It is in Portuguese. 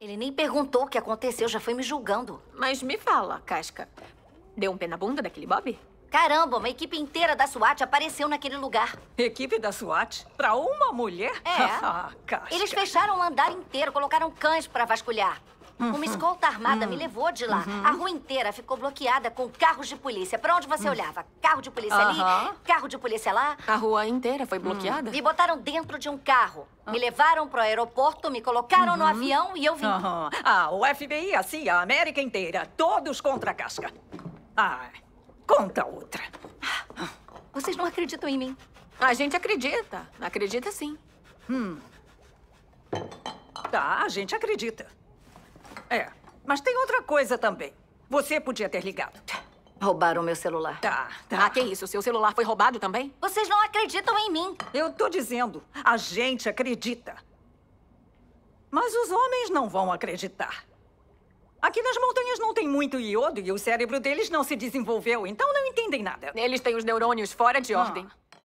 Ele nem perguntou o que aconteceu, já foi me julgando. Mas me fala, Casca, deu um pé na bunda daquele Bob? Caramba, uma equipe inteira da SWAT apareceu naquele lugar. Equipe da SWAT? Pra uma mulher? É. Ah, Casca. Eles fecharam o andar inteiro, colocaram cães pra vasculhar. Uhum. Uma escolta armada uhum. me hum. levou de lá. Uhum. A rua inteira ficou bloqueada com carros de polícia. Pra onde você hum. olhava? Carro de polícia ali, carro de polícia lá. A rua inteira foi hum. bloqueada? Me botaram dentro de um carro. Me ah. levaram pro aeroporto, me colocaram no uhum. avião e eu vim. Ah, o FBI, a assim, CIA, a América inteira. Todos contra a casca. Ah, conta outra. Vocês não acreditam em mim. A gente acredita. Acredita sim. Hum. Tá, a gente acredita. É, mas tem outra coisa também. Você podia ter ligado. Roubaram meu celular. Tá, tá. Ah, que isso? Seu celular foi roubado também? Vocês não acreditam em mim. Eu tô dizendo, a gente acredita. Mas os homens não vão acreditar. Aqui nas montanhas não tem muito iodo e o cérebro deles não se desenvolveu, então não entendem nada. Eles têm os neurônios fora de ah. ordem. Ah.